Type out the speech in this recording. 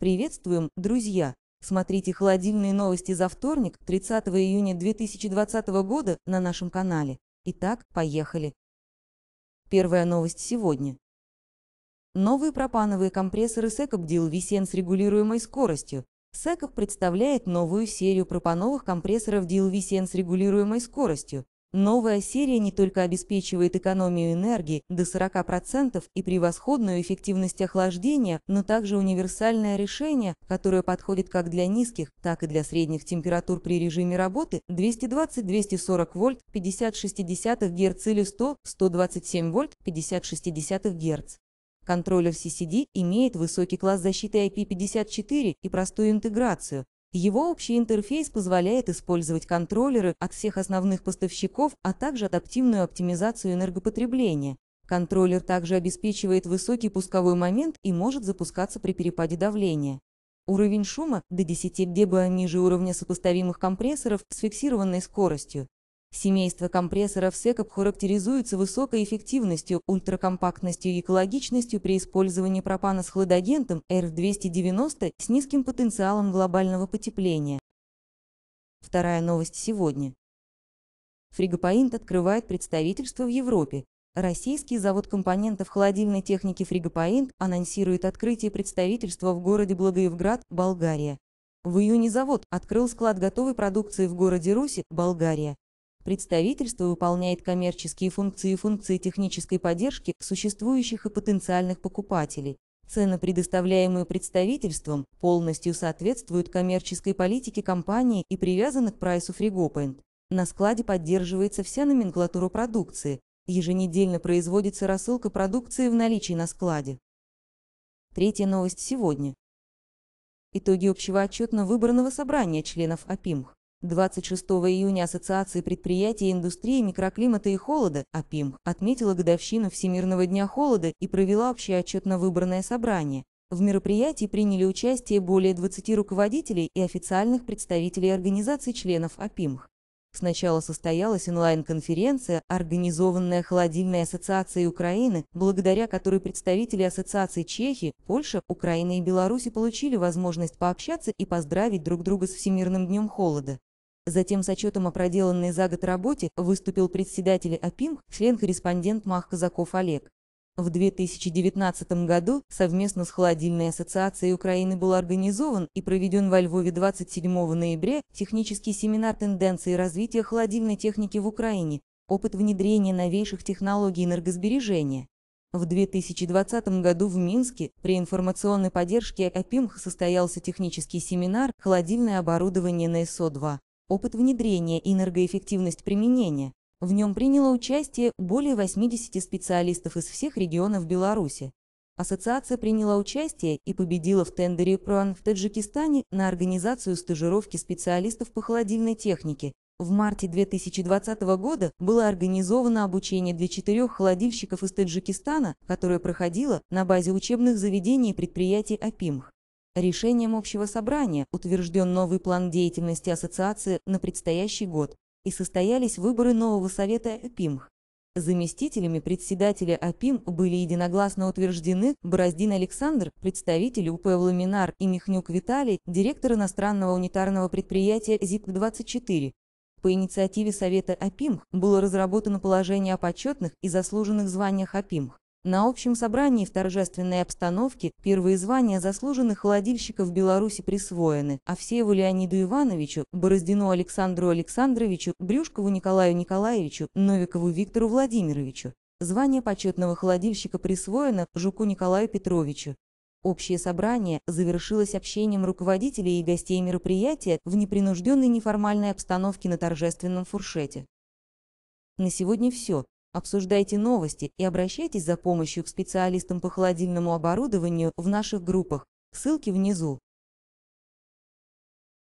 Приветствуем, друзья! Смотрите холодильные новости за вторник, 30 июня 2020 года на нашем канале. Итак, поехали. Первая новость сегодня. Новые пропановые компрессоры Секоп Дил Висен с регулируемой скоростью. Секоп представляет новую серию пропановых компрессоров Дил Висен с регулируемой скоростью, Новая серия не только обеспечивает экономию энергии до 40% и превосходную эффективность охлаждения, но также универсальное решение, которое подходит как для низких, так и для средних температур при режиме работы 220-240 вольт 50-60 Гц или 100-127 вольт 50-60 Гц. Контроллер CCD имеет высокий класс защиты IP54 и простую интеграцию, его общий интерфейс позволяет использовать контроллеры от всех основных поставщиков, а также адаптивную оптимизацию энергопотребления. Контроллер также обеспечивает высокий пусковой момент и может запускаться при перепаде давления. Уровень шума до 10 дБ ниже уровня сопоставимых компрессоров с фиксированной скоростью. Семейство компрессоров SECOP характеризуется высокой эффективностью, ультракомпактностью и экологичностью при использовании пропана с хладагентом R290 с низким потенциалом глобального потепления. Вторая новость сегодня. Фригопоинт открывает представительство в Европе. Российский завод компонентов холодильной техники Фригопоинт анонсирует открытие представительства в городе Благоевград, Болгария. В июне завод открыл склад готовой продукции в городе Руси, Болгария. Представительство выполняет коммерческие функции и функции технической поддержки существующих и потенциальных покупателей. Цены, предоставляемые представительством, полностью соответствуют коммерческой политике компании и привязаны к прайсу FreeGoPaint. На складе поддерживается вся номенклатура продукции. Еженедельно производится рассылка продукции в наличии на складе. Третья новость сегодня. Итоги общего отчетно выбранного собрания членов АПИМХ. 26 июня Ассоциация предприятий индустрии микроклимата и холода АПИМ отметила годовщину Всемирного дня холода и провела общий отчет на выборное собрание. В мероприятии приняли участие более 20 руководителей и официальных представителей организаций членов АПИМХ. Сначала состоялась онлайн-конференция, организованная Холодильной ассоциацией Украины, благодаря которой представители ассоциаций Чехии, Польши, Украины и Беларуси получили возможность пообщаться и поздравить друг друга с Всемирным днем холода. Затем с отчетом о проделанной за год работе выступил председатель АПИМ, член-корреспондент МАХ Казаков Олег. В 2019 году совместно с Холодильной ассоциацией Украины был организован и проведен во Львове 27 ноября технический семинар «Тенденции развития холодильной техники в Украине. Опыт внедрения новейших технологий энергосбережения». В 2020 году в Минске при информационной поддержке АПИМХ состоялся технический семинар «Холодильное оборудование на ИСО-2» опыт внедрения и энергоэффективность применения. В нем приняло участие более 80 специалистов из всех регионов Беларуси. Ассоциация приняла участие и победила в тендере ПРОАН в Таджикистане на организацию стажировки специалистов по холодильной технике. В марте 2020 года было организовано обучение для четырех холодильщиков из Таджикистана, которое проходило на базе учебных заведений и предприятий АПИМХ. Решением общего собрания утвержден новый план деятельности ассоциации на предстоящий год и состоялись выборы нового совета ПИМХ. Заместителями председателя АПИМ были единогласно утверждены Бороздин Александр, представитель УП «Ламинар» и Михнюк Виталий, директор иностранного унитарного предприятия ЗИП-24. По инициативе Совета АПИМХ было разработано положение о почетных и заслуженных званиях АПИМХ. На общем собрании в торжественной обстановке первые звания заслуженных холодильщиков Беларуси присвоены а всееву Леониду Ивановичу, Бороздину Александру Александровичу, Брюшкову Николаю Николаевичу, Новикову Виктору Владимировичу. Звание почетного холодильщика присвоено Жуку Николаю Петровичу. Общее собрание завершилось общением руководителей и гостей мероприятия в непринужденной неформальной обстановке на торжественном фуршете. На сегодня все. Обсуждайте новости и обращайтесь за помощью к специалистам по холодильному оборудованию в наших группах. Ссылки внизу.